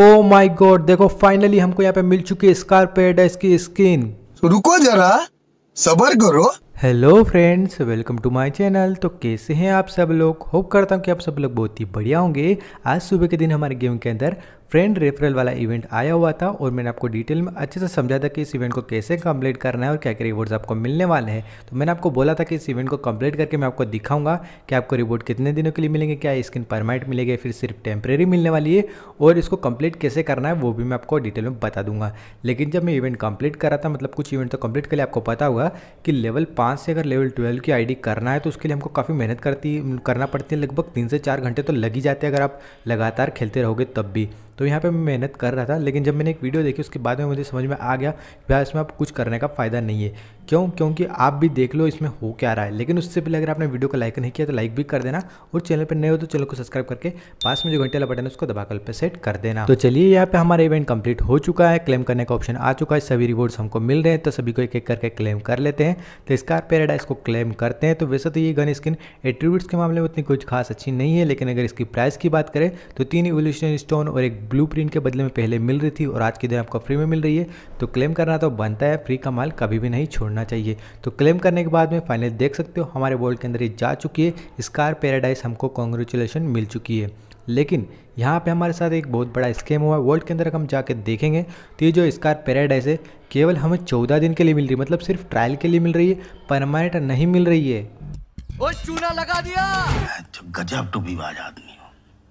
O my god देखो finally हमको यहाँ पे मिल चुकी है स्कारपेड है की स्किन तो रुको जरा सबर करो hello friends welcome to my channel तो कैसे हैं आप सब लोग होप करता हूँ कि आप सब लोग बहुत ही बढ़िया होंगे आज सुबह के दिन हमारे गेम के अंदर फ्रेंड रेफरल वाला इवेंट आया हुआ था और मैंने आपको डिटेल में अच्छे से समझा था कि इस इवेंट को कैसे कंप्लीट करना है और क्या क्या रिवॉर्ड्स आपको मिलने वाले हैं तो मैंने आपको बोला था कि इस इवेंट को कंप्लीट करके मैं आपको दिखाऊंगा कि आपको रिवॉर्ड कितने दिनों के लिए मिलेंगे क्या स्किन परमानेंट मिलेगी फिर सिर्फ टेम्प्रेरी मिलने वाली है और इसको कंप्लीट कैसे करना है वो भी मैं आपको डिटेल में बता दूंगा लेकिन जब मैं इवेंट कंप्लीट करा था मतलब कुछ इवेंट तो कंप्लीट कर लिए आपको पता होगा कि लेवल पाँच से अगर लेवल ट्वेल्व की आई करना है तो उसके लिए हमको काफ़ी मेहनत करती करना पड़ती है लगभग तीन से चार घंटे तो लग ही जाते हैं अगर आप लगातार खेलते रहोगे तब भी तो यहाँ पर मैं मेहनत कर रहा था लेकिन जब मैंने एक वीडियो देखी उसके बाद में मुझे समझ में आ गया भाई इसमें आप कुछ करने का फ़ायदा नहीं है क्यों क्योंकि आप भी देख लो इसमें हो क्या रहा है लेकिन उससे पहले अगर आपने वीडियो को लाइक नहीं किया तो लाइक भी कर देना और चैनल पर नए हो तो चैनल को सब्सक्राइब करके पास में जो घंटे वाला बटन है उसको दबाकर पर सेट कर देना तो चलिए यहाँ पे हमारा इवेंट कंप्लीट हो चुका है क्लेम करने का ऑप्शन आ चुका है सभी रिवॉर्ड्स हमको मिल रहे हैं तो सभी को एक एक करके क्लेम कर लेते हैं तो स्कार पैराडाइज को क्लेम करते हैं तो वैसे तो ये गन स्किन एट्रीब्यूट्स के मामले में उतनी कुछ खास अच्छी नहीं है लेकिन अगर इसकी प्राइस की बात करें तो तीन इवोल्यूशन स्टोन और एक ब्लू के बदले में पहले मिल रही थी और आज के दिन आपको फ्री में मिल रही है तो क्लेम करना तो बनता है फ्री का माल कभी भी नहीं छोड़ना चाहिए तो क्लेम करने के बाद में फाइनल देख सकते हो हमारे वर्ल्ड के अंदर ये जा चुकी है स्कार पैराडाइज हमको कॉन्ग्रेचुलेसन मिल चुकी है लेकिन यहाँ पे हमारे साथ एक बहुत बड़ा स्कैम हुआ है वर्ल्ड के अंदर हम जाके देखेंगे तो ये जो स्कार पैराडाइज है केवल हमें चौदह दिन के लिए मिल रही है मतलब सिर्फ ट्रायल के लिए मिल रही है परमानेंट नहीं मिल रही है ओ चूना लगा दिया तो गजब टूबी आदमी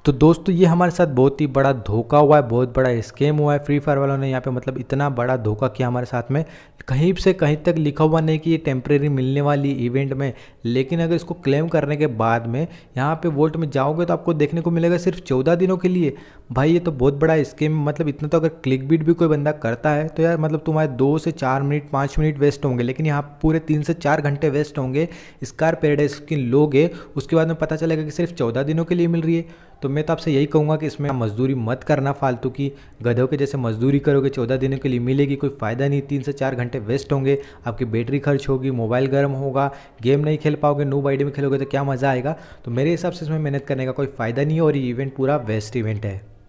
तो दोस्तों ये हमारे साथ बहुत ही बड़ा धोखा हुआ है बहुत बड़ा स्कैम हुआ है फ्री फायर वालों ने यहाँ पे मतलब इतना बड़ा धोखा किया हमारे साथ में कहीं से कहीं तक लिखा हुआ नहीं कि ये टेम्प्रेरी मिलने वाली इवेंट में लेकिन अगर इसको क्लेम करने के बाद में यहाँ पे वोल्ट में जाओगे तो आपको देखने को मिलेगा सिर्फ चौदह दिनों के लिए भाई ये तो बहुत बड़ा स्कीम मतलब इतना तो अगर क्लिक बीट भी कोई बंदा करता है तो यार मतलब तुम्हारे दो से चार मिनट पाँच मिनट वेस्ट होंगे लेकिन यहाँ पूरे तीन से चार घंटे वेस्ट होंगे स्कार पेरेडाइज स्किन लोगे उसके बाद में पता चलेगा कि सिर्फ चौदह दिनों के लिए मिल रही है तो मैं तो आपसे यही कहूँगा कि इसमें मजदूरी मत करना फालतू की गधों के जैसे मजदूरी करोगे चौदह दिनों के लिए मिलेगी कोई फ़ायदा नहीं तीन से चार घंटे वेस्ट होंगे आपकी बैटरी खर्च होगी मोबाइल गर्म होगा गेम नहीं खेल पाओगे नो बाइडी में खेलोगे तो क्या मज़ा आएगा तो मेरे हिसाब से इसमें मेहनत करने का कोई फ़ायदा नहीं है और ये इवेंट पूरा वेस्ट इवेंट है